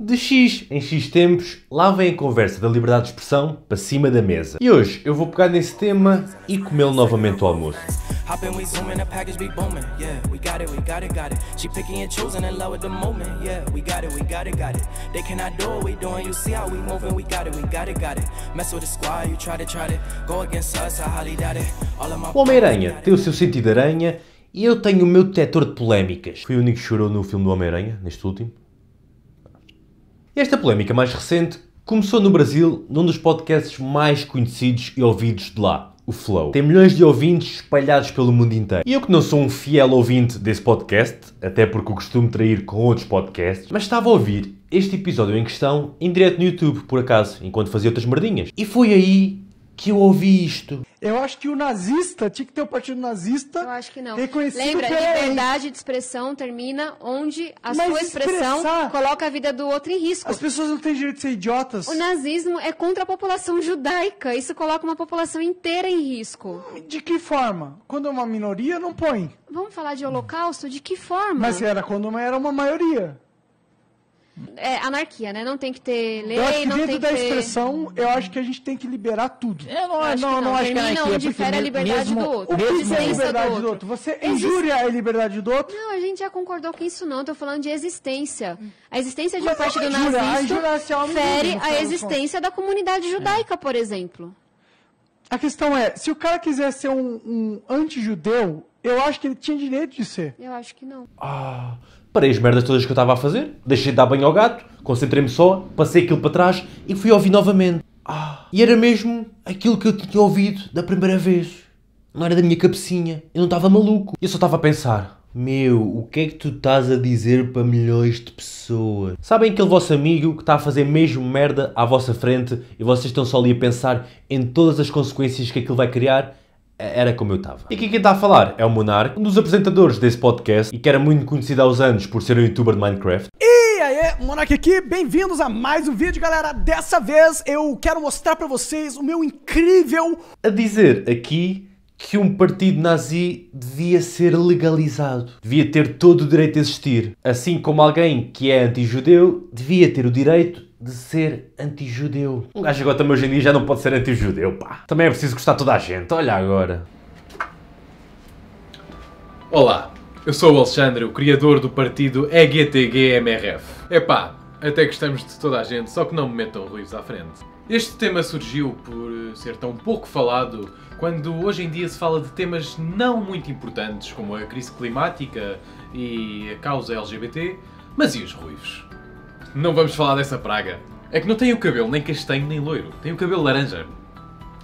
De X em X tempos, lá vem a conversa da liberdade de expressão para cima da mesa. E hoje eu vou pegar nesse tema e comê-lo novamente ao almoço. O Homem-Aranha tem o seu sentido aranha e eu tenho o meu detector de polémicas. Fui o único que chorou no filme do Homem-Aranha, neste último. Esta polémica mais recente começou no Brasil num dos podcasts mais conhecidos e ouvidos de lá, o Flow. Tem milhões de ouvintes espalhados pelo mundo inteiro. E eu que não sou um fiel ouvinte desse podcast, até porque o costumo trair com outros podcasts, mas estava a ouvir este episódio em questão em direto no YouTube, por acaso, enquanto fazia outras merdinhas. E foi aí que eu ouvi isto? Eu acho que o nazista, tinha que ter o um partido nazista. Eu acho que não. Lembra, pela... liberdade de expressão termina onde a Mas sua expressão expressar... coloca a vida do outro em risco. As pessoas não têm direito de ser idiotas. O nazismo é contra a população judaica. Isso coloca uma população inteira em risco. De que forma? Quando é uma minoria, não põe. Vamos falar de holocausto? De que forma? Mas era quando era uma maioria é, anarquia, né? Não tem que ter lei, eu acho que ter. dentro tem da que expressão, eu acho que a gente tem que liberar tudo. Eu não, eu acho não, não, não acho que é anarquia, não é difere a liberdade mesmo, do outro. O que é a liberdade do outro? Do outro. Você Existe... injúria a liberdade do outro? Não, a gente já concordou com isso não, tô falando de existência. A existência de uma um partido nazista é a fere a existência da comunidade judaica, é. por exemplo. A questão é, se o cara quiser ser um, um anti-judeu, eu acho que ele tinha direito de ser. Eu acho que não. Ah parei as merdas todas que eu estava a fazer, deixei de dar banho ao gato, concentrei-me só, passei aquilo para trás e fui ouvir novamente. Ah, e era mesmo aquilo que eu tinha ouvido da primeira vez. Não era da minha cabecinha. Eu não estava maluco. Eu só estava a pensar. Meu, o que é que tu estás a dizer para milhões de pessoas? Sabem aquele vosso amigo que está a fazer mesmo merda à vossa frente e vocês estão só ali a pensar em todas as consequências que aquilo vai criar era como eu estava. E aqui quem está a falar é o Monark, um dos apresentadores desse podcast e que era muito conhecido aos anos por ser um youtuber de Minecraft. E aí, Monark aqui, bem-vindos a mais um vídeo, galera. Dessa vez eu quero mostrar para vocês o meu incrível... A dizer aqui que um partido nazi devia ser legalizado, devia ter todo o direito de existir, assim como alguém que é anti-judeu devia ter o direito de ser anti-judeu. Um gajo agora também hoje em dia já não pode ser anti-judeu, pá. Também é preciso gostar toda a gente, olha agora. Olá, eu sou o Alexandre, o criador do partido EGTG-MRF. Epá, até gostamos de toda a gente, só que não me metam ruídos à frente. Este tema surgiu por eh, ser tão pouco falado quando hoje em dia se fala de temas não muito importantes como a crise climática e a causa LGBT, mas e os ruivos? Não vamos falar dessa praga. É que não têm o cabelo nem castanho nem loiro, têm o cabelo laranja.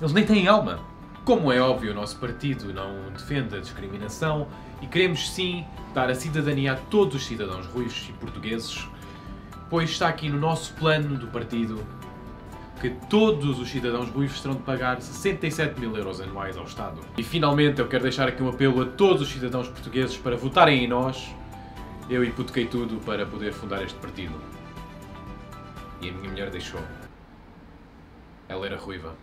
Eles nem têm alma. Como é óbvio, o nosso partido não defende a discriminação e queremos sim dar a cidadania a todos os cidadãos ruivos e portugueses, pois está aqui no nosso plano do partido que todos os cidadãos ruivos terão de pagar 67 mil euros anuais ao Estado. E finalmente eu quero deixar aqui um apelo a todos os cidadãos portugueses para votarem em nós. Eu hipotequei tudo para poder fundar este partido. E a minha mulher deixou. Ela era ruiva.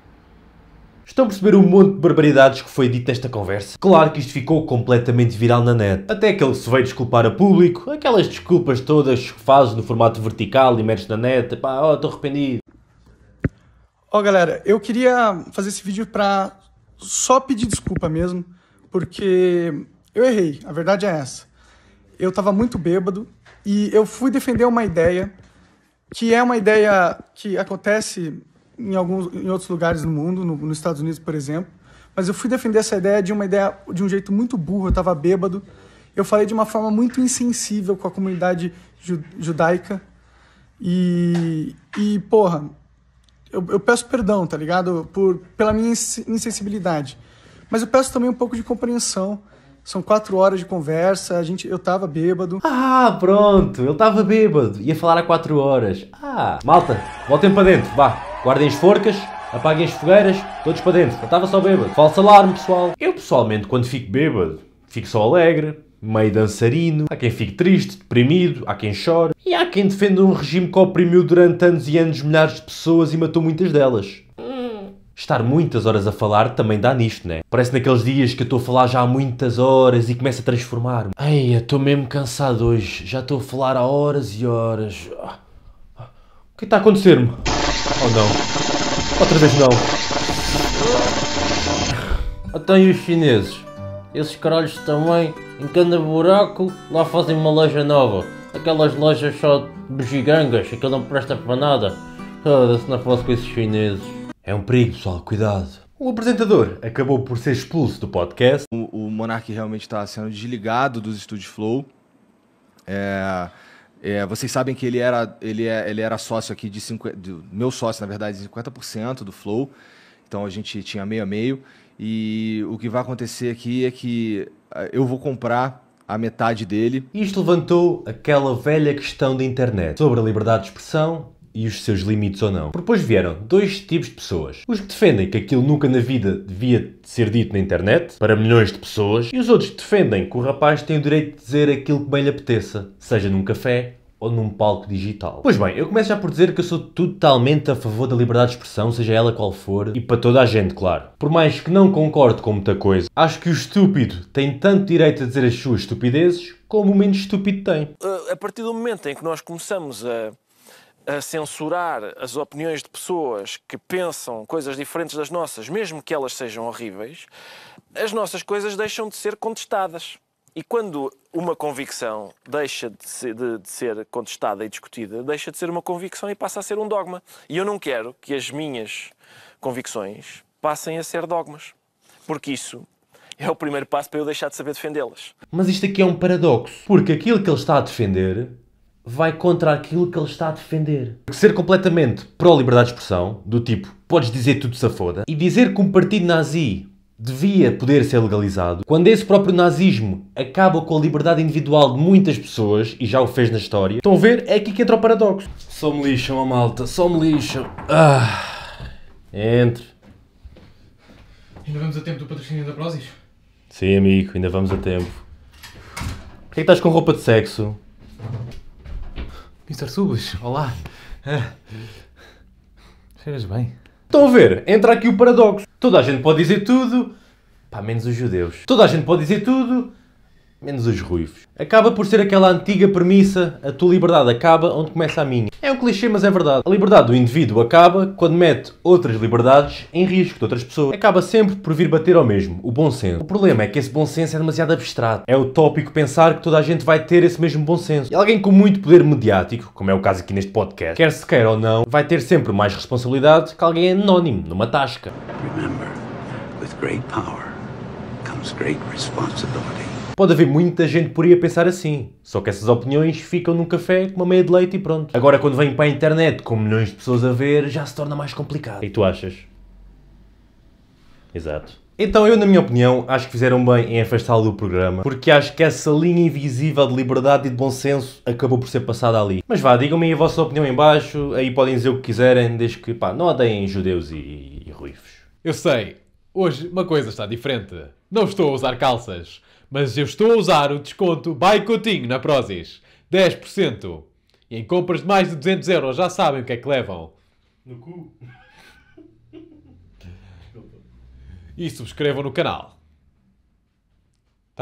Estão a perceber um monte de barbaridades que foi dito nesta conversa? Claro que isto ficou completamente viral na net. Até que ele se veio desculpar a público, aquelas desculpas todas que fazes no formato vertical e metes na net, pá, oh, estou arrependido. Ó, oh, galera, eu queria fazer esse vídeo para só pedir desculpa mesmo, porque eu errei, a verdade é essa. Eu estava muito bêbado e eu fui defender uma ideia que é uma ideia que acontece em alguns em outros lugares do mundo, no, nos Estados Unidos, por exemplo, mas eu fui defender essa ideia de uma ideia de um jeito muito burro, eu estava bêbado. Eu falei de uma forma muito insensível com a comunidade judaica e, e porra, eu, eu peço perdão, tá ligado? Por, pela minha insensibilidade. Mas eu peço também um pouco de compreensão. São quatro horas de conversa, a gente, eu tava bêbado. Ah, pronto, eu tava bêbado. Ia falar há quatro horas. Ah, malta, voltem para dentro, vá. Guardem as forcas, apaguem as fogueiras, todos para dentro. Eu tava só bêbado. Falso alarme, pessoal. Eu, pessoalmente, quando fico bêbado, fico só alegre, meio dançarino, há quem fique triste, deprimido, há quem chore e há quem defenda um regime que oprimiu durante anos e anos milhares de pessoas e matou muitas delas. Estar muitas horas a falar também dá nisto, né? Parece naqueles dias que eu estou a falar já há muitas horas e começa a transformar-me. Ai, eu estou mesmo cansado hoje. Já estou a falar há horas e horas. O que está a acontecer-me? Oh não. Outra vez não. Até os chineses. Esses caralhos também, em cada buraco, lá fazem uma loja nova. Aquelas lojas só bugigangas, que não presta para nada. Ah, se não fosse com esses chineses. É um perigo, pessoal, cuidado. O apresentador acabou por ser expulso do podcast. O, o Monark realmente está sendo desligado dos estúdios Flow. É, é, vocês sabem que ele era, ele é, ele era sócio aqui de 50%, meu sócio, na verdade, de 50% do Flow. Então a gente tinha meio a meio. E o que vai acontecer aqui é que ah, eu vou comprar a metade dele. Isto levantou aquela velha questão da internet sobre a liberdade de expressão e os seus limites ou não. Porque depois vieram dois tipos de pessoas. Os que defendem que aquilo nunca na vida devia ser dito na internet, para milhões de pessoas, e os outros que defendem que o rapaz tem o direito de dizer aquilo que bem lhe apeteça, seja num café, ou num palco digital. Pois bem, eu começo já por dizer que eu sou totalmente a favor da liberdade de expressão, seja ela qual for, e para toda a gente, claro. Por mais que não concorde com muita coisa, acho que o estúpido tem tanto direito a dizer as suas estupidezes como o menos estúpido tem. Eh, a partir do momento em que nós começamos a, a censurar as opiniões de pessoas que pensam coisas diferentes das nossas, mesmo que elas sejam horríveis, as nossas coisas deixam de ser contestadas. E quando uma convicção deixa de ser, de, de ser, contestada e discutida, deixa de ser uma convicção e passa a ser um dogma. E eu não quero que as minhas convicções passem a ser dogmas, porque isso é o primeiro passo para eu deixar de saber defendê-las. Mas isto aqui é um paradoxo, porque aquilo que ele está a defender vai contra aquilo que ele está a defender. Porque ser completamente pró-liberdade de expressão, do tipo, podes dizer tudo se foda, e dizer que um partido nazi devia poder ser legalizado, quando esse próprio nazismo acaba com a liberdade individual de muitas pessoas, e já o fez na história, estão a ver? É aqui que entra o paradoxo. Só me lixam, a malta, só me lixam. Ah. Entre. Ainda vamos a tempo do patrocínio da Prozis? Sim, amigo, ainda vamos a tempo. Porquê é que estás com roupa de sexo? Mr. Subas, olá. Ah, cheiras bem. Estão a ver? Entra aqui o paradoxo. Toda a gente pode dizer tudo, pá, menos os judeus. Toda a gente pode dizer tudo, menos os ruivos. Acaba por ser aquela antiga premissa, a tua liberdade acaba onde começa a minha. É um clichê, mas é verdade. A liberdade do indivíduo acaba quando mete outras liberdades em risco de outras pessoas. Acaba sempre por vir bater ao mesmo, o bom senso. O problema é que esse bom senso é demasiado abstrato. É utópico pensar que toda a gente vai ter esse mesmo bom senso. E alguém com muito poder mediático, como é o caso aqui neste podcast, quer se queira ou não, vai ter sempre mais responsabilidade que alguém anónimo, numa tasca. Remember, with great power comes great responsibility. Pode haver muita gente por aí a pensar assim, só que essas opiniões ficam num café com uma meia de leite e pronto. Agora quando vem para a internet com milhões de pessoas a ver, já se torna mais complicado. E tu achas? Exato. Então eu, na minha opinião, acho que fizeram bem em afastá-lo do programa, porque acho que essa linha invisível de liberdade e de bom senso acabou por ser passada ali. Mas vá, digam-me aí a vossa opinião em baixo, aí podem dizer o que quiserem, desde que, pá, não odeiem judeus e, e ruivos. Eu sei, Hoje uma coisa está diferente. Não estou a usar calças, mas eu estou a usar o desconto by Coutinho na Prozis. 10%. E em compras de mais de 200 euros já sabem o que é que levam. No cu. e subscrevam no canal.